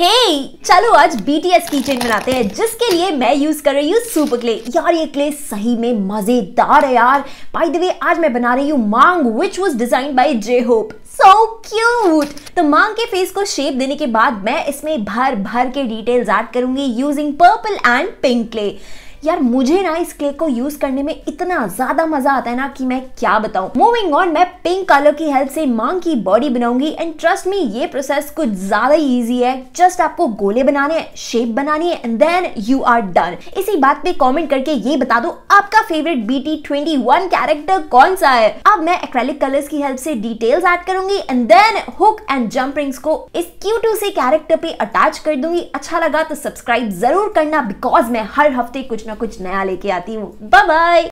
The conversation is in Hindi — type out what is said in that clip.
हे hey, चलो आज BTS की चेन बनाते हैं जिसके लिए मैं यूज कर रही हूँ सुपर क्ले यार ये क्ले सही में मजेदार है यार बाय द वे आज मैं बना रही हूँ Mang which was design by J Hope so cute तो मांग के फेस को शेप देने के बाद मैं इसमें भर भर के डिटेल्स ऐड करूंगी using purple and pink clay यार मुझे ना इस क्ले को यूज करने में इतना ज्यादा मजा आता है ना कि मैं क्या बताऊं मूविंग ऑन मैं पिंक कलर की हेल्प से मांग की बॉडी बनाऊंगी एंड ट्रस्ट मी ये प्रोसेस कुछ ज्यादा इजी है जस्ट आपको गोले बनाने हैं शेप बनानी है and then you are done इसी बात पे कमेंट करके ये बता दो आपका favourite BT twenty one character कौन सा है अब मैं एक्रेलिक कलर्स की हेल्प से डिटेल्स ऐड करूंगी and then hook and jump rings को इस क्यूटू से कैरेक्टर पे अटैच कर दूंगी अच्छा लगा तो सब्सक्राइब जरूर करना बिकॉज मैं हर हफ्ते कुछ कुछ ना कुछ नया लेके आती हूँ बाय